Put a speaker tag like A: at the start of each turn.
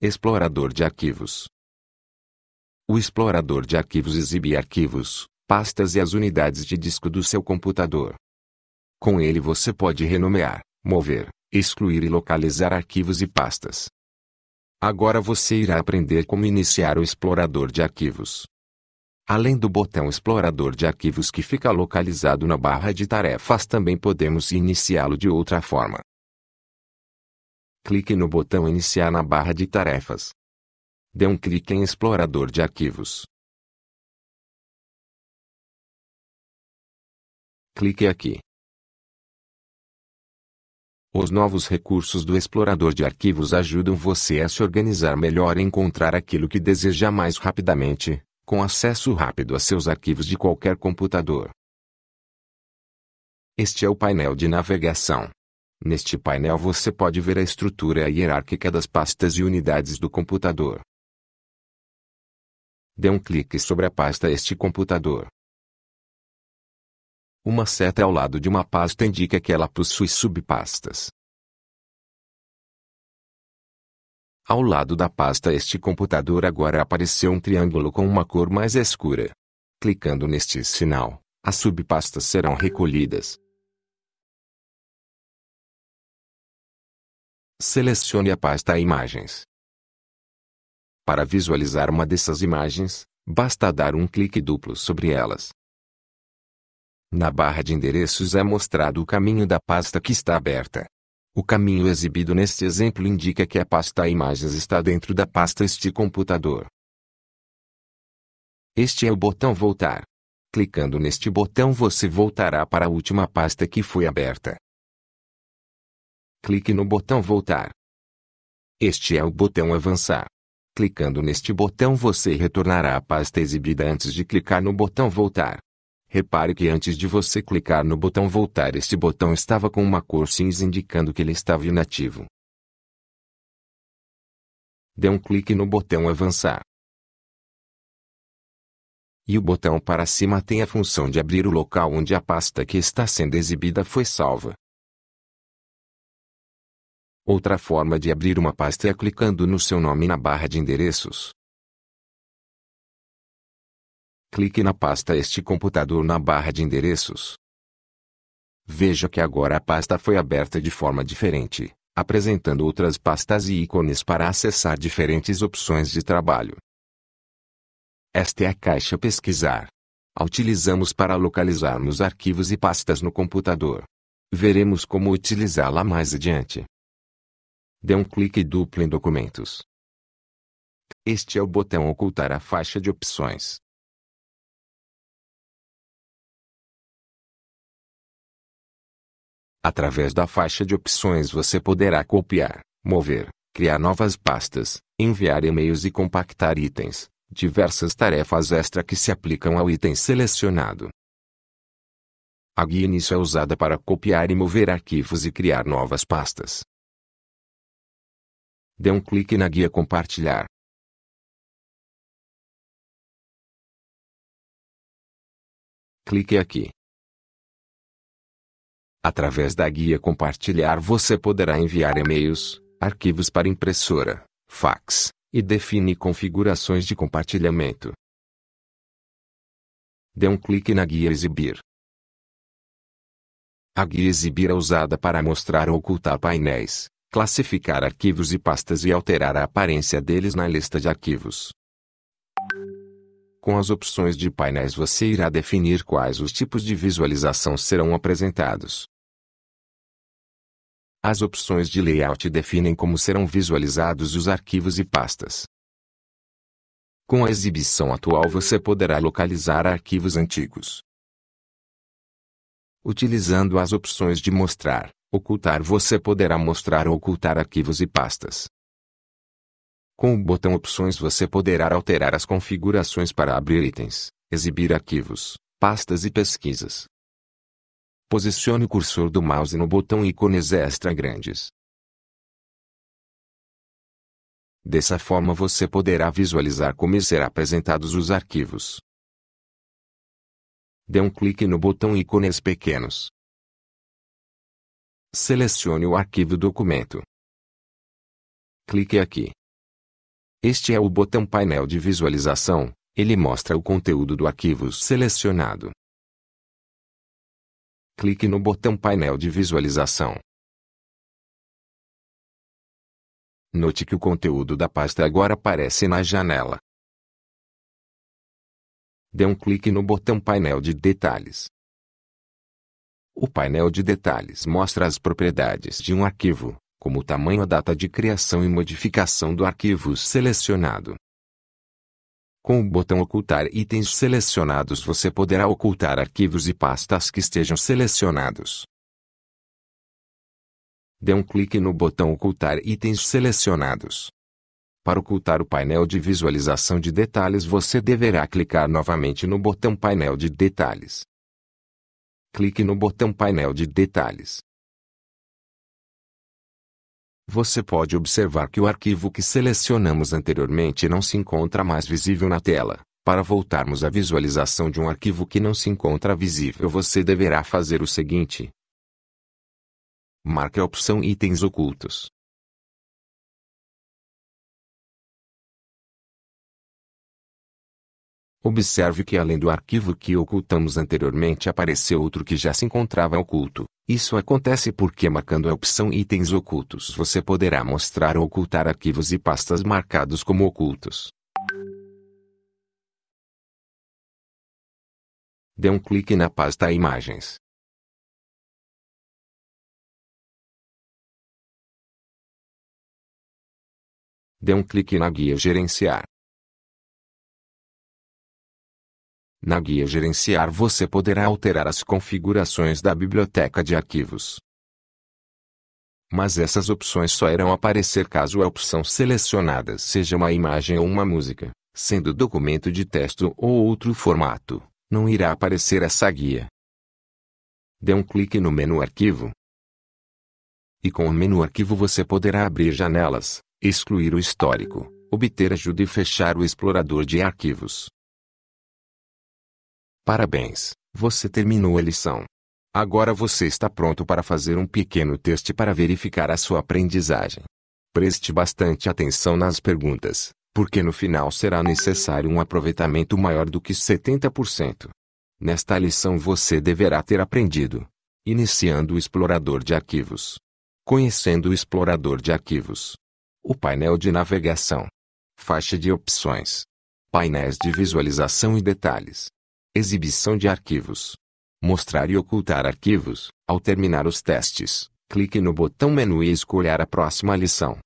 A: Explorador de arquivos. O explorador de arquivos exibe arquivos, pastas e as unidades de disco do seu computador. Com ele você pode renomear, mover, excluir e localizar arquivos e pastas. Agora você irá aprender como iniciar o explorador de arquivos. Além do botão explorador de arquivos que fica localizado na barra de tarefas, também podemos iniciá-lo de outra forma clique no botão Iniciar na barra de tarefas. Dê um clique em Explorador de arquivos.
B: Clique aqui.
A: Os novos recursos do explorador de arquivos ajudam você a se organizar melhor e encontrar aquilo que deseja mais rapidamente, com acesso rápido a seus arquivos de qualquer computador. Este é o painel de navegação. Neste painel você pode ver a estrutura hierárquica das pastas e unidades do computador. Dê um clique sobre a pasta Este
B: computador. Uma seta ao lado de uma pasta indica que
A: ela possui subpastas. Ao lado da pasta Este computador agora apareceu um triângulo com uma cor mais escura. Clicando neste sinal, as subpastas serão recolhidas.
B: Selecione a pasta Imagens.
A: Para visualizar uma dessas imagens, basta dar um clique duplo sobre elas. Na barra de endereços é mostrado o caminho da pasta que está aberta. O caminho exibido neste exemplo indica que a pasta Imagens está dentro da pasta Este computador. Este é o botão Voltar. Clicando neste botão você voltará para a última pasta que foi aberta. Clique no botão Voltar. Este é o botão Avançar. Clicando neste botão você retornará à pasta exibida antes de clicar no botão Voltar. Repare que antes de você clicar no botão Voltar este botão estava com uma cor cinza indicando que ele estava inativo. Dê um clique no botão Avançar. E o botão para cima tem a função de abrir o local onde a pasta que está sendo exibida foi salva. Outra forma de abrir uma pasta é clicando no
B: seu nome na barra de endereços. Clique
A: na pasta Este computador na barra de endereços. Veja que agora a pasta foi aberta de forma diferente, apresentando outras pastas e ícones para acessar diferentes opções de trabalho. Esta é a caixa Pesquisar. A utilizamos para localizarmos arquivos e pastas no computador. Veremos como utilizá-la mais adiante. Dê um clique duplo em Documentos. Este é o botão Ocultar a faixa de opções. Através da faixa de opções você poderá copiar, mover, criar novas pastas, enviar e-mails e compactar itens, diversas tarefas extra que se aplicam ao item selecionado. A guia início é usada para copiar e mover arquivos e criar novas pastas. Dê um clique na
B: guia Compartilhar.
A: Clique aqui. Através da guia Compartilhar você poderá enviar e-mails, arquivos para impressora, fax, e definir configurações de compartilhamento. Dê um clique na guia Exibir. A guia Exibir é usada para mostrar ou ocultar painéis, classificar arquivos e pastas e alterar a aparência deles na lista de arquivos. Com as opções de painéis você irá definir quais os tipos de visualização serão apresentados. As opções de layout definem como serão visualizados os arquivos e pastas. Com a exibição atual você poderá localizar arquivos antigos. Utilizando as opções de mostrar, Ocultar você poderá mostrar ou ocultar arquivos e pastas. Com o botão Opções você poderá alterar as configurações para abrir itens, exibir arquivos, pastas e pesquisas. Posicione o cursor do mouse no botão ícones extra grandes. Dessa forma você poderá visualizar como serão apresentados os arquivos. Dê um clique no botão ícones pequenos. Selecione o arquivo documento. Clique aqui. Este é o botão painel de visualização, ele mostra o conteúdo do arquivo selecionado. Clique no botão painel de
B: visualização. Note que o conteúdo da pasta agora aparece na janela. Dê um clique
A: no botão painel de detalhes. O painel de detalhes mostra as propriedades de um arquivo, como o tamanho, a data de criação e modificação do arquivo selecionado. Com o botão Ocultar itens selecionados, você poderá ocultar arquivos e pastas que estejam selecionados. Dê um clique no botão Ocultar itens selecionados. Para ocultar o painel de visualização de detalhes, você deverá clicar novamente no botão Painel de detalhes clique no botão painel de detalhes. Você pode observar que o arquivo que selecionamos anteriormente não se encontra mais visível na tela. Para voltarmos à visualização de um arquivo que não se encontra visível, você deverá fazer o seguinte.
B: Marque a opção Itens ocultos.
A: Observe que além do arquivo que ocultamos anteriormente apareceu outro que já se encontrava oculto. Isso acontece porque marcando a opção Itens ocultos você poderá mostrar ou ocultar arquivos e pastas marcados como ocultos.
B: Dê um clique na pasta Imagens. Dê um
A: clique na guia Gerenciar. Na guia Gerenciar você poderá alterar as configurações da biblioteca de arquivos. Mas essas opções só irão aparecer caso a opção selecionada seja uma imagem ou uma música, sendo documento de texto ou outro formato, não irá aparecer essa guia. Dê um clique no menu Arquivo. E com o menu Arquivo você poderá abrir janelas, excluir o histórico, obter ajuda e fechar o explorador de arquivos. Parabéns, você terminou a lição. Agora você está pronto para fazer um pequeno teste para verificar a sua aprendizagem. Preste bastante atenção nas perguntas, porque no final será necessário um aproveitamento maior do que 70%. Nesta lição você deverá ter aprendido: iniciando o explorador de arquivos, conhecendo o explorador de arquivos, o painel de navegação, faixa de opções, painéis de visualização e detalhes, Exibição de arquivos. Mostrar e ocultar arquivos. Ao terminar os testes, clique no botão menu e escolher a próxima lição.